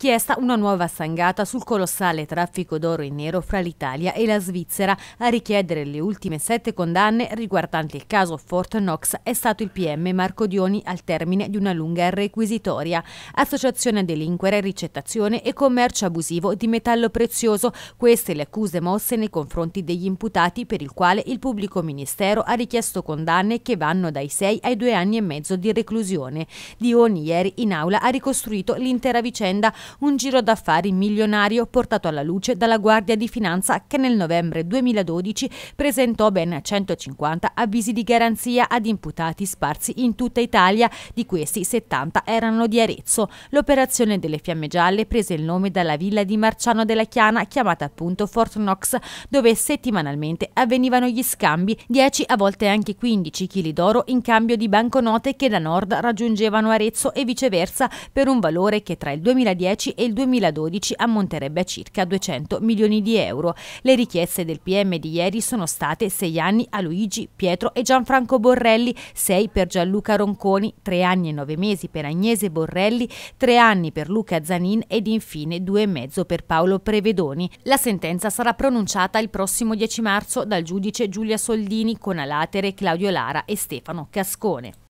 chiesta una nuova sangata sul colossale traffico d'oro in nero fra l'Italia e la Svizzera. A richiedere le ultime sette condanne riguardanti il caso Fort Knox è stato il PM Marco Dioni al termine di una lunga requisitoria. Associazione a delinquere, ricettazione e commercio abusivo di metallo prezioso, queste le accuse mosse nei confronti degli imputati per il quale il pubblico ministero ha richiesto condanne che vanno dai 6 ai 2 anni e mezzo di reclusione. Dioni ieri in aula ha ricostruito l'intera vicenda un giro d'affari milionario portato alla luce dalla Guardia di Finanza che nel novembre 2012 presentò ben 150 avvisi di garanzia ad imputati sparsi in tutta Italia, di questi 70 erano di Arezzo. L'operazione delle Fiamme Gialle prese il nome dalla villa di Marciano della Chiana, chiamata appunto Fort Knox, dove settimanalmente avvenivano gli scambi, 10 a volte anche 15 kg d'oro in cambio di banconote che da nord raggiungevano Arezzo e viceversa per un valore che tra il 2010 2010 e il 2012 ammonterebbe a circa 200 milioni di euro. Le richieste del PM di ieri sono state 6 anni a Luigi, Pietro e Gianfranco Borrelli, 6 per Gianluca Ronconi, 3 anni e 9 mesi per Agnese Borrelli, 3 anni per Luca Zanin ed infine e mezzo per Paolo Prevedoni. La sentenza sarà pronunciata il prossimo 10 marzo dal giudice Giulia Soldini con alatere Claudio Lara e Stefano Cascone.